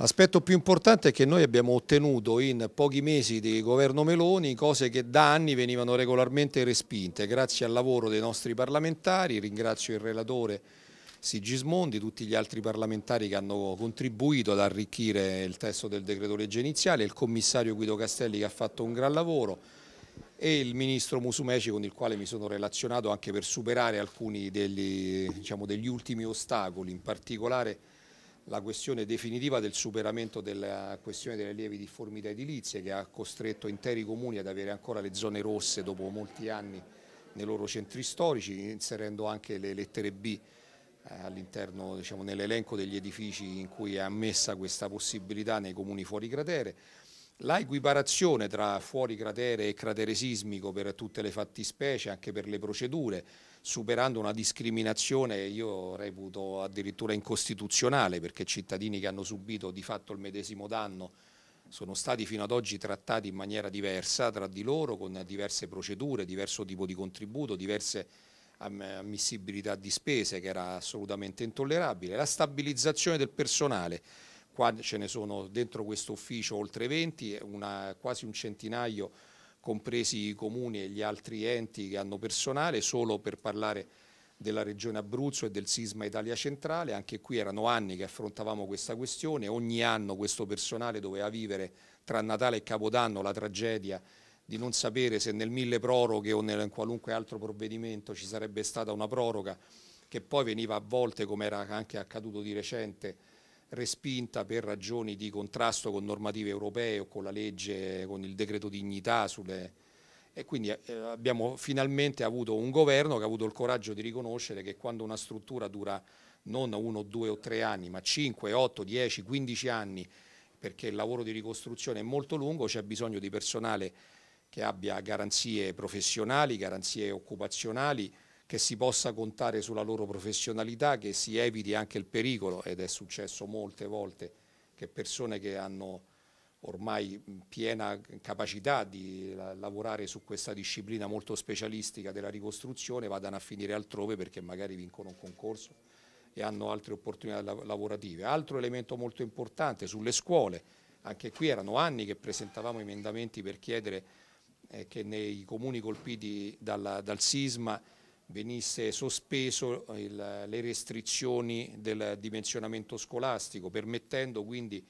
L'aspetto più importante è che noi abbiamo ottenuto in pochi mesi di governo Meloni cose che da anni venivano regolarmente respinte, grazie al lavoro dei nostri parlamentari, ringrazio il relatore Sigismondi, tutti gli altri parlamentari che hanno contribuito ad arricchire il testo del decreto legge iniziale, il commissario Guido Castelli che ha fatto un gran lavoro e il ministro Musumeci con il quale mi sono relazionato anche per superare alcuni degli, diciamo, degli ultimi ostacoli, in particolare la questione definitiva del superamento della questione delle lievi difformità edilizie che ha costretto interi comuni ad avere ancora le zone rosse dopo molti anni nei loro centri storici, inserendo anche le lettere B eh, all'interno, diciamo, nell'elenco degli edifici in cui è ammessa questa possibilità nei comuni fuori cratere. La equiparazione tra fuori cratere e cratere sismico per tutte le fattispecie, anche per le procedure, superando una discriminazione io reputo addirittura incostituzionale perché cittadini che hanno subito di fatto il medesimo danno sono stati fino ad oggi trattati in maniera diversa tra di loro con diverse procedure, diverso tipo di contributo, diverse ammissibilità di spese che era assolutamente intollerabile, la stabilizzazione del personale qua ce ne sono dentro questo ufficio oltre 20, una, quasi un centinaio compresi i comuni e gli altri enti che hanno personale, solo per parlare della regione Abruzzo e del sisma Italia Centrale, anche qui erano anni che affrontavamo questa questione, ogni anno questo personale doveva vivere tra Natale e Capodanno la tragedia di non sapere se nel mille proroghe o in qualunque altro provvedimento ci sarebbe stata una proroga che poi veniva a volte, come era anche accaduto di recente, respinta per ragioni di contrasto con normative europee o con la legge, con il decreto dignità sulle... E quindi eh, abbiamo finalmente avuto un governo che ha avuto il coraggio di riconoscere che quando una struttura dura non uno, due o tre anni, ma 5, 8, 10, 15 anni, perché il lavoro di ricostruzione è molto lungo, c'è bisogno di personale che abbia garanzie professionali, garanzie occupazionali, che si possa contare sulla loro professionalità, che si eviti anche il pericolo, ed è successo molte volte che persone che hanno ormai piena capacità di lavorare su questa disciplina molto specialistica della ricostruzione vadano a finire altrove perché magari vincono un concorso e hanno altre opportunità lavorative. Altro elemento molto importante sulle scuole, anche qui erano anni che presentavamo emendamenti per chiedere eh, che nei comuni colpiti dalla, dal sisma venisse sospeso eh, il, le restrizioni del dimensionamento scolastico, permettendo quindi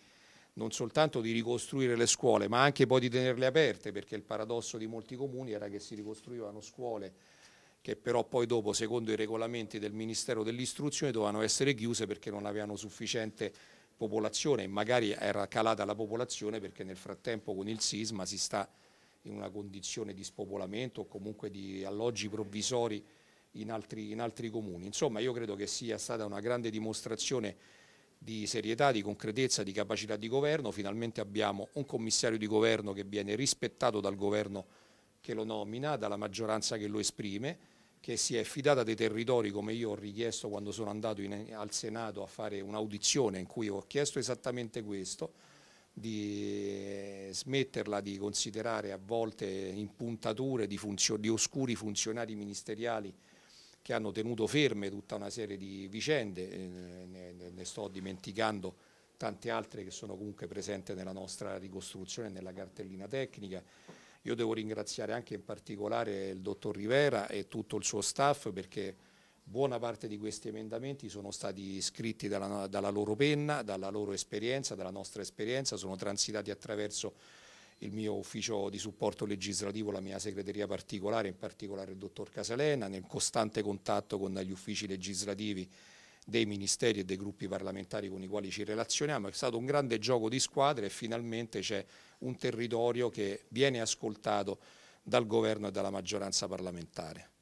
non soltanto di ricostruire le scuole, ma anche poi di tenerle aperte, perché il paradosso di molti comuni era che si ricostruivano scuole che però poi dopo, secondo i regolamenti del Ministero dell'Istruzione, dovevano essere chiuse perché non avevano sufficiente popolazione e magari era calata la popolazione perché nel frattempo con il sisma si sta in una condizione di spopolamento o comunque di alloggi provvisori in altri, in altri comuni. Insomma, io credo che sia stata una grande dimostrazione di serietà, di concretezza, di capacità di governo. Finalmente abbiamo un commissario di governo che viene rispettato dal governo che lo nomina, dalla maggioranza che lo esprime, che si è fidata dei territori come io ho richiesto quando sono andato in, al Senato a fare un'audizione in cui ho chiesto esattamente questo, di smetterla di considerare a volte impuntature di, di oscuri funzionari ministeriali che hanno tenuto ferme tutta una serie di vicende, eh, ne, ne, sto dimenticando tante altre che sono comunque presenti nella nostra ricostruzione, nella cartellina tecnica. Io devo ringraziare anche in particolare il dottor Rivera e tutto il suo staff perché buona parte di questi emendamenti sono stati scritti dalla, dalla loro penna, dalla loro esperienza, dalla nostra esperienza, sono transitati attraverso il mio ufficio di supporto legislativo, la mia segreteria particolare, in particolare il dottor Casalena, nel costante contatto con gli uffici legislativi dei ministeri e dei gruppi parlamentari con i quali ci relazioniamo. È stato un grande gioco di squadra e finalmente c'è un territorio che viene ascoltato dal governo e dalla maggioranza parlamentare.